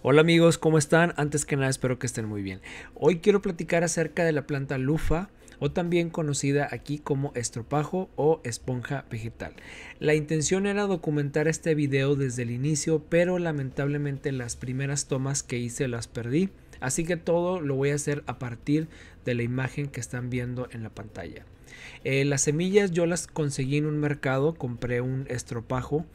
Hola amigos, ¿cómo están? Antes que nada espero que estén muy bien. Hoy quiero platicar acerca de la planta lufa o también conocida aquí como estropajo o esponja vegetal. La intención era documentar este video desde el inicio, pero lamentablemente las primeras tomas que hice las perdí, así que todo lo voy a hacer a partir de la imagen que están viendo en la pantalla. Eh, las semillas yo las conseguí en un mercado, compré un estropajo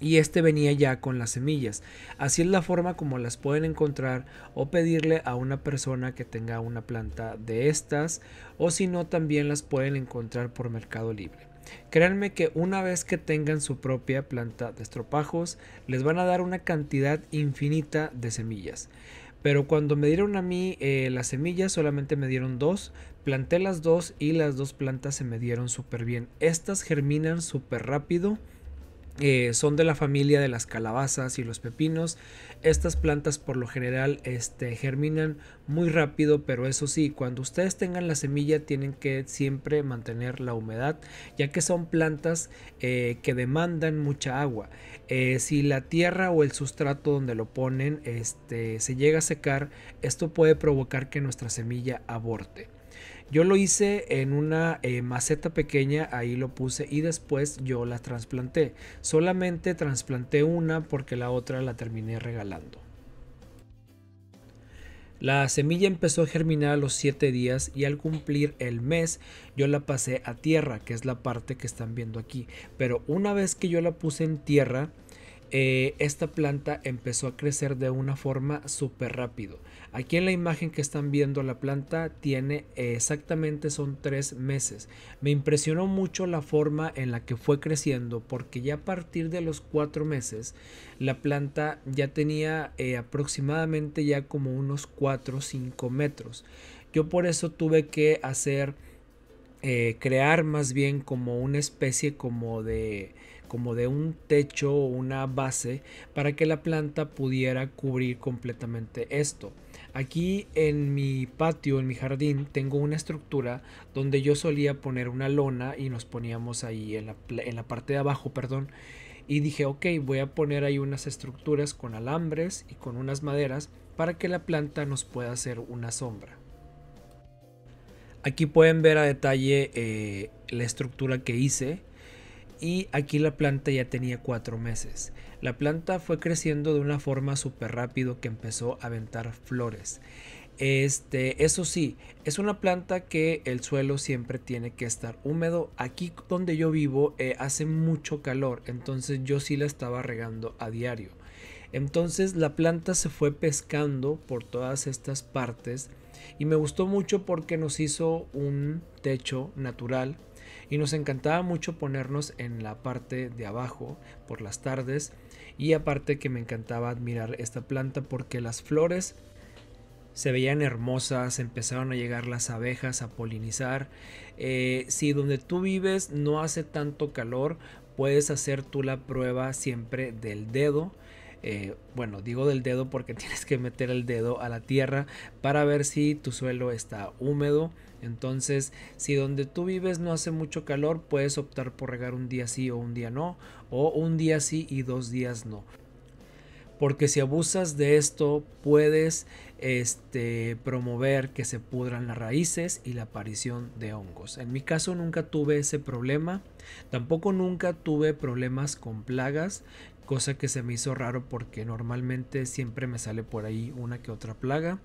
y este venía ya con las semillas. Así es la forma como las pueden encontrar o pedirle a una persona que tenga una planta de estas o si no también las pueden encontrar por Mercado Libre. Créanme que una vez que tengan su propia planta de estropajos les van a dar una cantidad infinita de semillas. Pero cuando me dieron a mí eh, las semillas solamente me dieron dos, planté las dos y las dos plantas se me dieron súper bien. Estas germinan súper rápido eh, son de la familia de las calabazas y los pepinos. Estas plantas por lo general este, germinan muy rápido, pero eso sí, cuando ustedes tengan la semilla tienen que siempre mantener la humedad, ya que son plantas eh, que demandan mucha agua. Eh, si la tierra o el sustrato donde lo ponen este, se llega a secar, esto puede provocar que nuestra semilla aborte. Yo lo hice en una eh, maceta pequeña, ahí lo puse y después yo la trasplanté. Solamente trasplanté una porque la otra la terminé regalando. La semilla empezó a germinar a los 7 días y al cumplir el mes yo la pasé a tierra, que es la parte que están viendo aquí. Pero una vez que yo la puse en tierra, eh, esta planta empezó a crecer de una forma súper rápido. Aquí en la imagen que están viendo la planta tiene exactamente son tres meses. Me impresionó mucho la forma en la que fue creciendo porque ya a partir de los cuatro meses la planta ya tenía eh, aproximadamente ya como unos 4 o 5 metros. Yo por eso tuve que hacer, eh, crear más bien como una especie como de como de un techo o una base para que la planta pudiera cubrir completamente esto. Aquí en mi patio, en mi jardín, tengo una estructura donde yo solía poner una lona y nos poníamos ahí en la, parte de abajo, perdón. Y dije, ok, voy a poner ahí unas estructuras con alambres y con unas maderas para que la planta nos pueda hacer una sombra. Aquí pueden ver a detalle eh, la estructura que hice y aquí la planta ya tenía cuatro meses. La planta fue creciendo de una forma súper rápido que empezó a aventar flores. Este, eso sí, es una planta que el suelo siempre tiene que estar húmedo. Aquí donde yo vivo eh, hace mucho calor, entonces yo sí la estaba regando a diario. Entonces la planta se fue pescando por todas estas partes y me gustó mucho porque nos hizo un techo natural y nos encantaba mucho ponernos en la parte de abajo por las tardes y aparte que me encantaba admirar esta planta porque las flores se veían hermosas, empezaron a llegar las abejas a polinizar. Eh, si donde tú vives no hace tanto calor, puedes hacer tú la prueba siempre del dedo eh, bueno, digo del dedo porque tienes que meter el dedo a la tierra para ver si tu suelo está húmedo. Entonces, si donde tú vives no hace mucho calor, puedes optar por regar un día sí o un día no, o un día sí y dos días no porque si abusas de esto puedes este, promover que se pudran las raíces y la aparición de hongos. En mi caso nunca tuve ese problema, tampoco nunca tuve problemas con plagas, cosa que se me hizo raro porque normalmente siempre me sale por ahí una que otra plaga.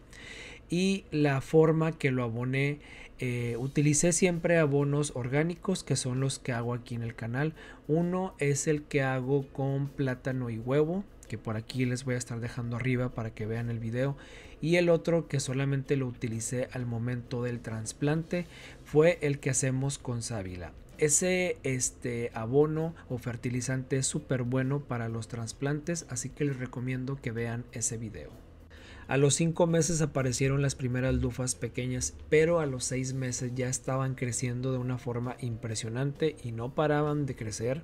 Y la forma que lo aboné, eh, utilicé siempre abonos orgánicos que son los que hago aquí en el canal. Uno es el que hago con plátano y huevo que por aquí les voy a estar dejando arriba para que vean el video y el otro que solamente lo utilicé al momento del trasplante fue el que hacemos con sábila ese este abono o fertilizante es súper bueno para los trasplantes así que les recomiendo que vean ese video a los 5 meses aparecieron las primeras lufas pequeñas, pero a los 6 meses ya estaban creciendo de una forma impresionante y no paraban de crecer.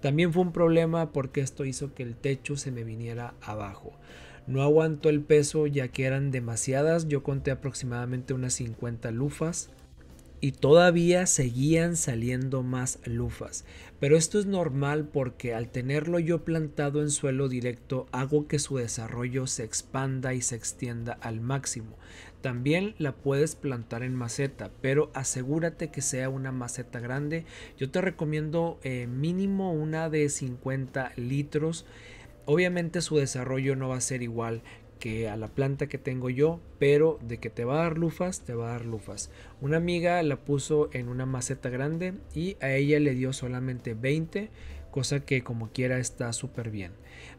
También fue un problema porque esto hizo que el techo se me viniera abajo. No aguantó el peso ya que eran demasiadas, yo conté aproximadamente unas 50 lufas y todavía seguían saliendo más lufas. Pero esto es normal porque al tenerlo yo plantado en suelo directo hago que su desarrollo se expanda y se extienda al máximo. También la puedes plantar en maceta, pero asegúrate que sea una maceta grande. Yo te recomiendo eh, mínimo una de 50 litros. Obviamente su desarrollo no va a ser igual que a la planta que tengo yo, pero de que te va a dar lufas, te va a dar lufas. Una amiga la puso en una maceta grande y a ella le dio solamente 20, cosa que como quiera está súper bien.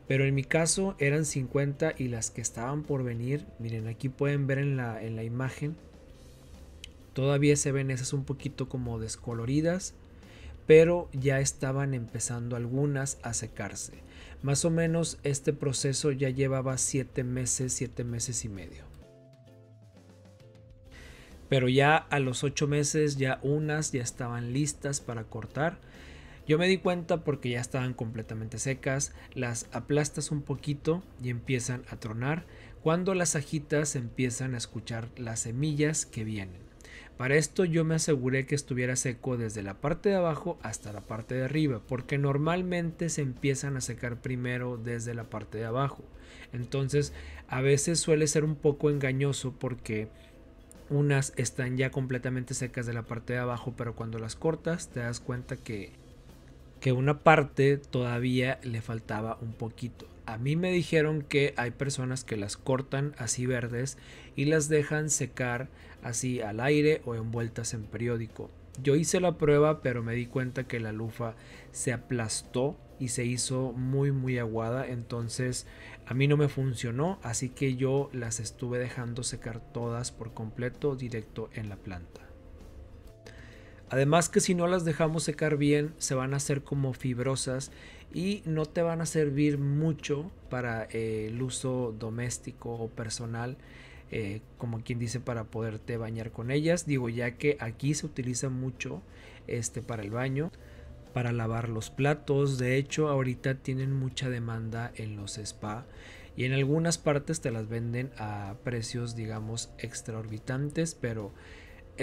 Pero en mi caso eran 50 y las que estaban por venir, miren aquí pueden ver en la, en la imagen, todavía se ven esas un poquito como descoloridas pero ya estaban empezando algunas a secarse. Más o menos este proceso ya llevaba 7 meses, 7 meses y medio. Pero ya a los 8 meses ya unas ya estaban listas para cortar. Yo me di cuenta porque ya estaban completamente secas, las aplastas un poquito y empiezan a tronar, cuando las agitas empiezan a escuchar las semillas que vienen. Para esto yo me aseguré que estuviera seco desde la parte de abajo hasta la parte de arriba, porque normalmente se empiezan a secar primero desde la parte de abajo. Entonces a veces suele ser un poco engañoso porque unas están ya completamente secas de la parte de abajo, pero cuando las cortas te das cuenta que que una parte todavía le faltaba un poquito. A mí me dijeron que hay personas que las cortan así verdes y las dejan secar así al aire o envueltas en periódico. Yo hice la prueba pero me di cuenta que la lufa se aplastó y se hizo muy muy aguada entonces a mí no me funcionó así que yo las estuve dejando secar todas por completo directo en la planta. Además que si no las dejamos secar bien, se van a hacer como fibrosas y no te van a servir mucho para eh, el uso doméstico o personal, eh, como quien dice, para poderte bañar con ellas. Digo, ya que aquí se utiliza mucho este para el baño, para lavar los platos. De hecho, ahorita tienen mucha demanda en los spa y en algunas partes te las venden a precios, digamos, extraorbitantes, pero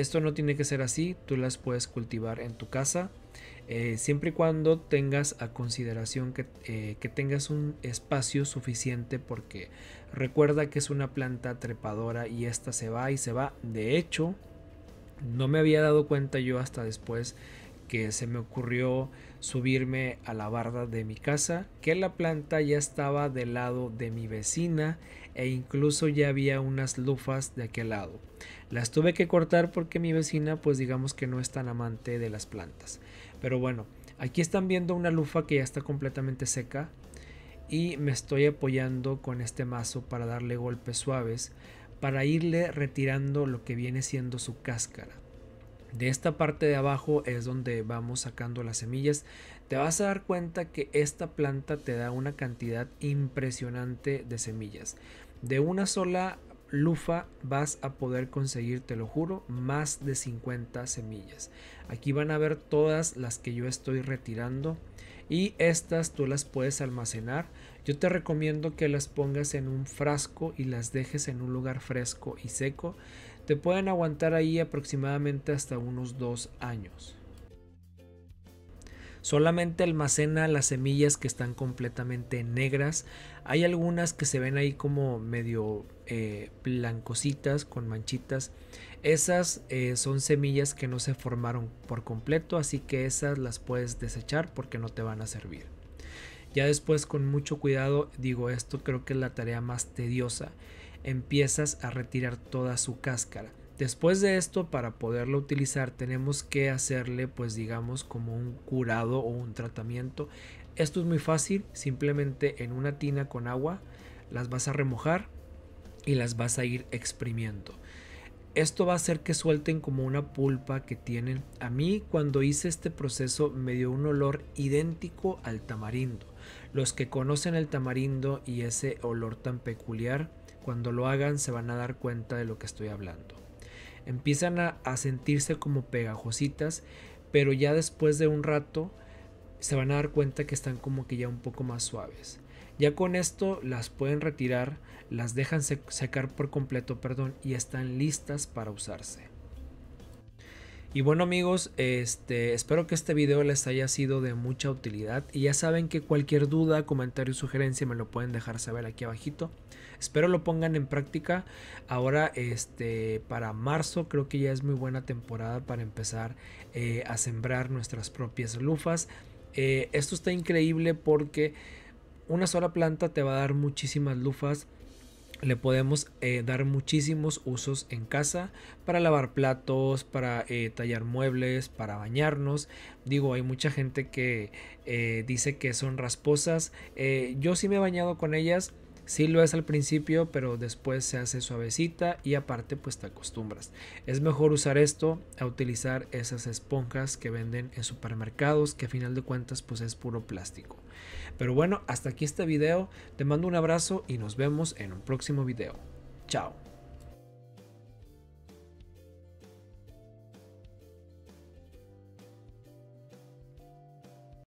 esto no tiene que ser así, tú las puedes cultivar en tu casa, eh, siempre y cuando tengas a consideración que, eh, que, tengas un espacio suficiente porque recuerda que es una planta trepadora y esta se va y se va. De hecho, no me había dado cuenta yo hasta después que se me ocurrió subirme a la barda de mi casa, que la planta ya estaba del lado de mi vecina e incluso ya había unas lufas de aquel lado. Las tuve que cortar porque mi vecina pues digamos que no es tan amante de las plantas. Pero bueno, aquí están viendo una lufa que ya está completamente seca y me estoy apoyando con este mazo para darle golpes suaves para irle retirando lo que viene siendo su cáscara. De esta parte de abajo es donde vamos sacando las semillas. Te vas a dar cuenta que esta planta te da una cantidad impresionante de semillas. De una sola lufa vas a poder conseguir, te lo juro, más de 50 semillas. Aquí van a ver todas las que yo estoy retirando y estas tú las puedes almacenar. Yo te recomiendo que las pongas en un frasco y las dejes en un lugar fresco y seco. Te pueden aguantar ahí aproximadamente hasta unos dos años solamente almacena las semillas que están completamente negras. Hay algunas que se ven ahí como medio eh, blancositas con manchitas. Esas eh, son semillas que no se formaron por completo, así que esas las puedes desechar porque no te van a servir. Ya después con mucho cuidado, digo esto creo que es la tarea más tediosa, empiezas a retirar toda su cáscara. Después de esto, para poderlo utilizar, tenemos que hacerle, pues digamos, como un curado o un tratamiento. Esto es muy fácil, simplemente en una tina con agua las vas a remojar y las vas a ir exprimiendo. Esto va a hacer que suelten como una pulpa que tienen. A mí cuando hice este proceso me dio un olor idéntico al tamarindo. Los que conocen el tamarindo y ese olor tan peculiar, cuando lo hagan se van a dar cuenta de lo que estoy hablando empiezan a, sentirse como pegajositas, pero ya después de un rato se van a dar cuenta que están como que ya un poco más suaves. Ya con esto las pueden retirar, las dejan secar por completo, perdón, y están listas para usarse. Y bueno amigos, este, espero que este video les haya sido de mucha utilidad y ya saben que cualquier duda, comentario, sugerencia me lo pueden dejar saber aquí abajito. Espero lo pongan en práctica. Ahora, este, para marzo creo que ya es muy buena temporada para empezar eh, a sembrar nuestras propias lufas. Eh, esto está increíble porque una sola planta te va a dar muchísimas lufas. Le podemos eh, dar muchísimos usos en casa para lavar platos, para tallar muebles, para bañarnos. Digo, hay mucha gente que dice que son rasposas. yo sí me he bañado con ellas. Sí lo es al principio, pero después se hace suavecita y aparte pues te acostumbras. Es mejor usar esto a utilizar esas esponjas que venden en supermercados, que a final de cuentas pues es puro plástico. Pero bueno, hasta aquí este video. Te mando un abrazo y nos vemos en un próximo video. Chao.